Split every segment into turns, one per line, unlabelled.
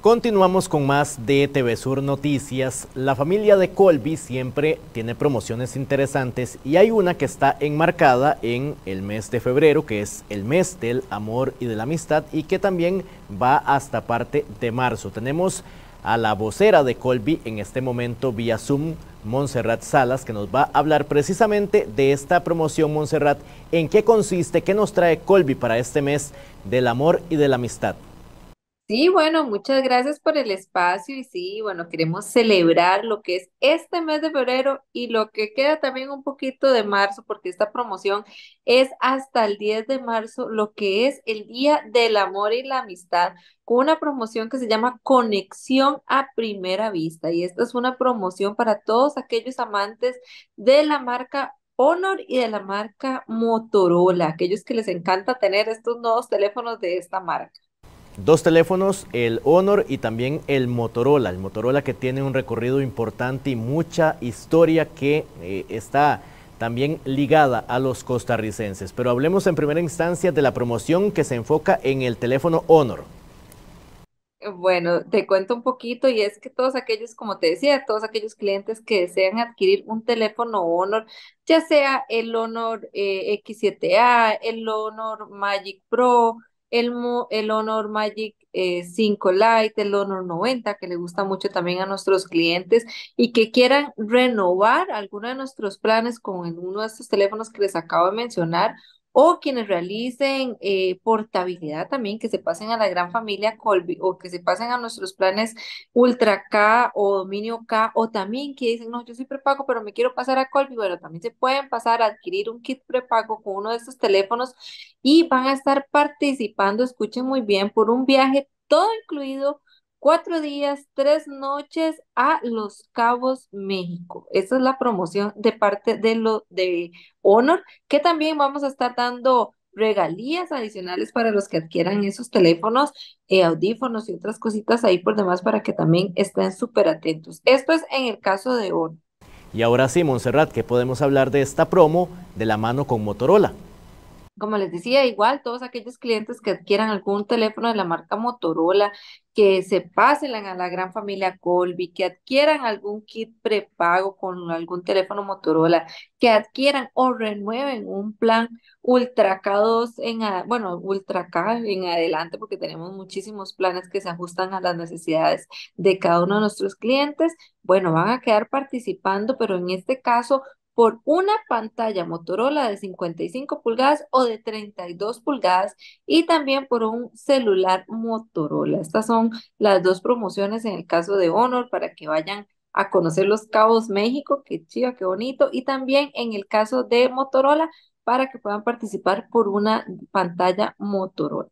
Continuamos con más de TV Sur Noticias. La familia de Colby siempre tiene promociones interesantes y hay una que está enmarcada en el mes de febrero, que es el mes del amor y de la amistad y que también va hasta parte de marzo. Tenemos a la vocera de Colby en este momento vía Zoom, Montserrat Salas, que nos va a hablar precisamente de esta promoción, Montserrat, en qué consiste, qué nos trae Colby para este mes del amor y de la amistad.
Sí, bueno, muchas gracias por el espacio y sí, bueno, queremos celebrar lo que es este mes de febrero y lo que queda también un poquito de marzo, porque esta promoción es hasta el 10 de marzo, lo que es el Día del Amor y la Amistad, con una promoción que se llama Conexión a Primera Vista. Y esta es una promoción para todos aquellos amantes de la marca Honor y de la marca Motorola, aquellos que les encanta tener estos nuevos teléfonos de esta marca
dos teléfonos, el Honor y también el Motorola. El Motorola que tiene un recorrido importante y mucha historia que eh, está también ligada a los costarricenses. Pero hablemos en primera instancia de la promoción que se enfoca en el teléfono Honor.
Bueno, te cuento un poquito y es que todos aquellos, como te decía, todos aquellos clientes que desean adquirir un teléfono Honor, ya sea el Honor eh, X7A, el Honor Magic Pro, el, el Honor Magic 5 eh, Lite, el Honor 90, que le gusta mucho también a nuestros clientes y que quieran renovar alguno de nuestros planes con uno de estos teléfonos que les acabo de mencionar o quienes realicen eh, portabilidad también, que se pasen a la gran familia Colby o que se pasen a nuestros planes Ultra K o Dominio K o también que dicen, no, yo soy prepago, pero me quiero pasar a Colby. Bueno, también se pueden pasar a adquirir un kit prepago con uno de estos teléfonos y van a estar participando, escuchen muy bien, por un viaje todo incluido cuatro días, tres noches a Los Cabos, México. Esa es la promoción de parte de, lo, de Honor, que también vamos a estar dando regalías adicionales para los que adquieran esos teléfonos, eh, audífonos y otras cositas ahí por demás para que también estén súper atentos. Esto es en el caso de Honor.
Y ahora sí, Monserrat, que podemos hablar de esta promo de la mano con Motorola
como les decía, igual todos aquellos clientes que adquieran algún teléfono de la marca Motorola, que se pasen a la gran familia Colby, que adquieran algún kit prepago con algún teléfono Motorola, que adquieran o renueven un plan Ultra K2 en, bueno, Ultra K en adelante, porque tenemos muchísimos planes que se ajustan a las necesidades de cada uno de nuestros clientes. Bueno, van a quedar participando, pero en este caso por una pantalla Motorola de 55 pulgadas o de 32 pulgadas y también por un celular Motorola. Estas son las dos promociones en el caso de Honor para que vayan a conocer los Cabos México, qué chiva, qué bonito, y también en el caso de Motorola para que puedan participar por una pantalla Motorola.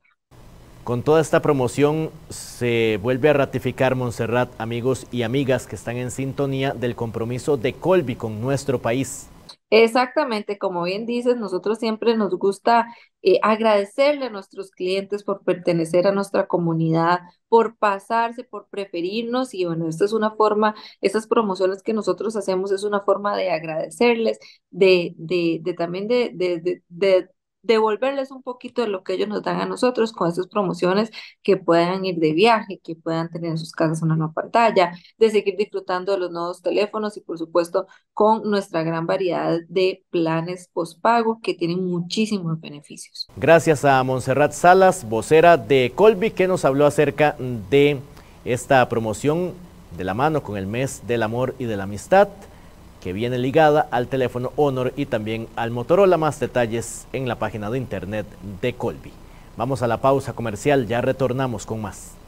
Con toda esta promoción se vuelve a ratificar, Montserrat, amigos y amigas que están en sintonía del compromiso de Colby con nuestro país.
Exactamente, como bien dices, nosotros siempre nos gusta eh, agradecerle a nuestros clientes por pertenecer a nuestra comunidad, por pasarse, por preferirnos y bueno, esta es una forma, estas promociones que nosotros hacemos es una forma de agradecerles, de, de, de también de, de devolverles un poquito de lo que ellos nos dan a nosotros con esas promociones, que puedan ir de viaje, que puedan tener en sus casas una nueva pantalla, de seguir disfrutando de los nuevos teléfonos y por supuesto con nuestra gran variedad de planes pospago que tienen muchísimos beneficios.
Gracias a Montserrat Salas, vocera de Colby, que nos habló acerca de esta promoción de la mano con el mes del amor y de la amistad que viene ligada al teléfono Honor y también al Motorola. Más detalles en la página de internet de Colby. Vamos a la pausa comercial, ya retornamos con más.